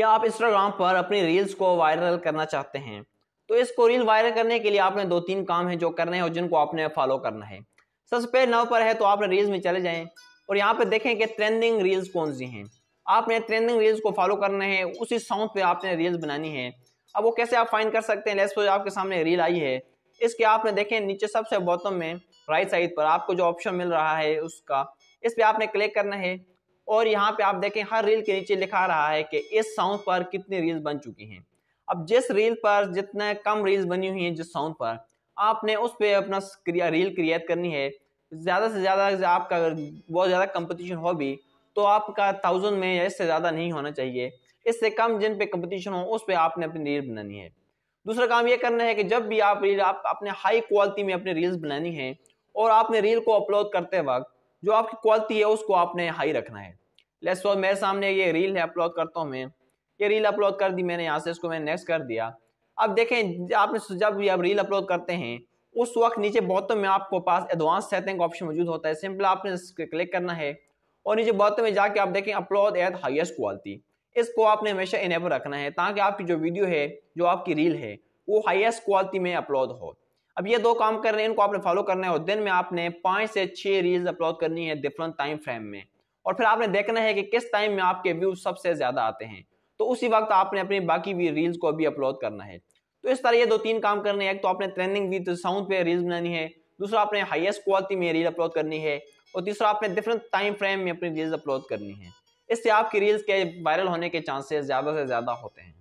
कि आप इंस्टाग्राम पर अपनी रील्स को वायरल करना चाहते हैं तो इसको रील वायरल करने के लिए आपने दो तीन काम है जो करने हैं और जिनको आपने फॉलो करना है सबसे पहले नव पर है तो आपने रील्स में चले जाएं और यहाँ पर देखें कि ट्रेंडिंग रील्स कौन सी हैं आपने ट्रेंडिंग रील्स को फॉलो करना है उसी साउंड पे आपने रील्स बनानी है अब वो कैसे आप फाइन कर सकते हैं लेट्स आपके सामने रील आई है इसके आपने देखें नीचे सबसे बॉटम में राइट साइड पर आपको जो ऑप्शन मिल रहा है उसका इस पर आपने क्लिक करना है और यहाँ पे आप देखें हर रील के नीचे लिखा रहा है कि इस साउंड पर कितनी रील्स बन चुकी हैं अब जिस रील पर जितने कम रील्स बनी हुई हैं जिस साउंड पर आपने उस पर अपना रील क्रिएट करनी है ज़्यादा से ज़्यादा आपका बहुत ज़्यादा कंपटीशन हो भी तो आपका थाउजेंड में या इससे ज़्यादा नहीं होना चाहिए इससे कम जिन पे कंपटीशन हो उस पर आपने अपनी रील बनानी है दूसरा काम ये करना है कि जब भी आप रील आप अपने हाई क्वालिटी में अपने रील्स बनानी है और आपने रील को अपलोड करते वक्त जो आपकी क्वालिटी है उसको आपने हाई रखना है लेट्स सपोज मेरे सामने ये रील है अपलोड करता हूँ मैं ये रील अपलोड कर दी मैंने यहाँ से इसको मैंने नेक्स्ट कर दिया अब देखें आपने जब भी आप रील अपलोड करते हैं उस वक्त नीचे बॉटम में आपको पास एडवांस सेटिंग का ऑप्शन मौजूद होता है सिंपल आपने क्लिक करना है और नीचे बॉटम में जाके आप देखें अपलोड एट हाईएस्ट क्वालिटी इसको आपने हमेशा इनेबल रखना है ताकि आपकी जो वीडियो है जो आपकी रील है वो हाईएस्ट क्वालिटी में अपलोड हो अब ये दो काम कर रहे हैं इनको आपने फॉलो करना है और दिन में आपने पाँच से छः रील्स अपलोड करनी है डिफरेंट टाइम फ्रेम में और फिर आपने देखना है कि किस टाइम में आपके व्यू सबसे ज़्यादा आते हैं तो उसी वक्त आपने अपनी बाकी भी रील्स को भी अपलोड करना है तो इस तरह ये दो तीन काम करने हैं एक तो आपने ट्रेंडिंग विद साउंड पे रील्स बनानी है दूसरा आपने हाईएस्ट क्वालिटी में रील अपलोड करनी है और तीसरा आपने डिफरेंट टाइम फ्रेम में अपनी रील्स अपलोड करनी है इससे आपकी रील्स के वायरल होने के चांसेस ज़्यादा से ज़्यादा होते हैं